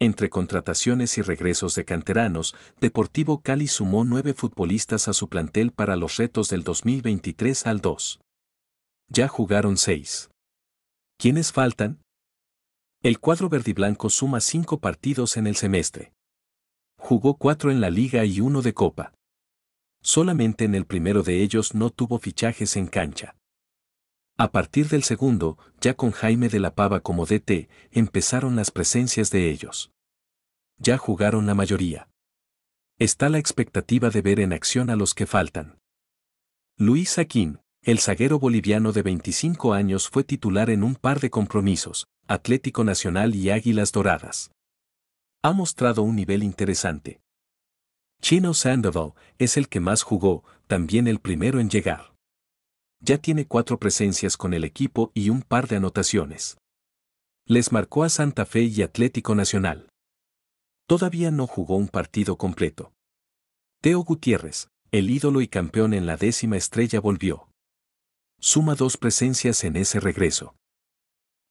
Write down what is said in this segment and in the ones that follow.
Entre contrataciones y regresos de canteranos, Deportivo Cali sumó nueve futbolistas a su plantel para los retos del 2023 al 2. Ya jugaron seis. ¿Quiénes faltan? El cuadro verdiblanco suma cinco partidos en el semestre. Jugó cuatro en la liga y uno de copa. Solamente en el primero de ellos no tuvo fichajes en cancha. A partir del segundo, con Jaime de la Pava como DT, empezaron las presencias de ellos. Ya jugaron la mayoría. Está la expectativa de ver en acción a los que faltan. Luis Aquín, el zaguero boliviano de 25 años fue titular en un par de compromisos, Atlético Nacional y Águilas Doradas. Ha mostrado un nivel interesante. Chino Sandoval es el que más jugó, también el primero en llegar ya tiene cuatro presencias con el equipo y un par de anotaciones. Les marcó a Santa Fe y Atlético Nacional. Todavía no jugó un partido completo. Teo Gutiérrez, el ídolo y campeón en la décima estrella volvió. Suma dos presencias en ese regreso.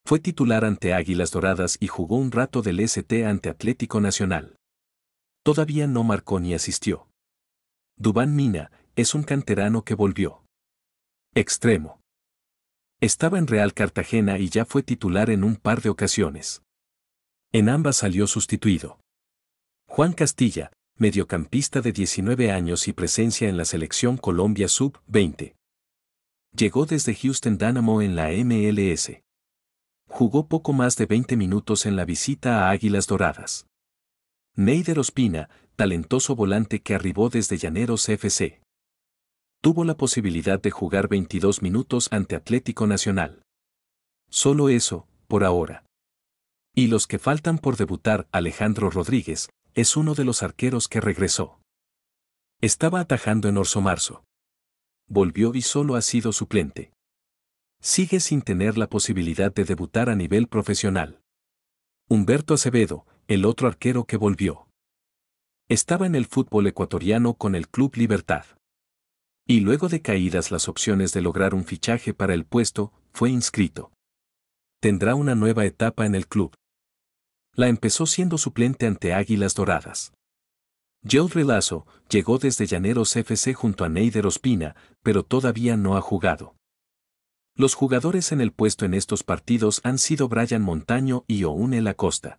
Fue titular ante Águilas Doradas y jugó un rato del ST ante Atlético Nacional. Todavía no marcó ni asistió. Dubán Mina es un canterano que volvió. Extremo. Estaba en Real Cartagena y ya fue titular en un par de ocasiones. En ambas salió sustituido. Juan Castilla, mediocampista de 19 años y presencia en la selección Colombia Sub-20. Llegó desde Houston Dynamo en la MLS. Jugó poco más de 20 minutos en la visita a Águilas Doradas. Neider Ospina, talentoso volante que arribó desde Llaneros FC tuvo la posibilidad de jugar 22 minutos ante Atlético Nacional. Solo eso, por ahora. Y los que faltan por debutar, Alejandro Rodríguez, es uno de los arqueros que regresó. Estaba atajando en Orso Marzo. Volvió y solo ha sido suplente. Sigue sin tener la posibilidad de debutar a nivel profesional. Humberto Acevedo, el otro arquero que volvió. Estaba en el fútbol ecuatoriano con el Club Libertad. Y luego de caídas las opciones de lograr un fichaje para el puesto, fue inscrito. Tendrá una nueva etapa en el club. La empezó siendo suplente ante Águilas Doradas. Joe Relazo llegó desde Llaneros FC junto a Neider Ospina, pero todavía no ha jugado. Los jugadores en el puesto en estos partidos han sido Brian Montaño y Oune Costa.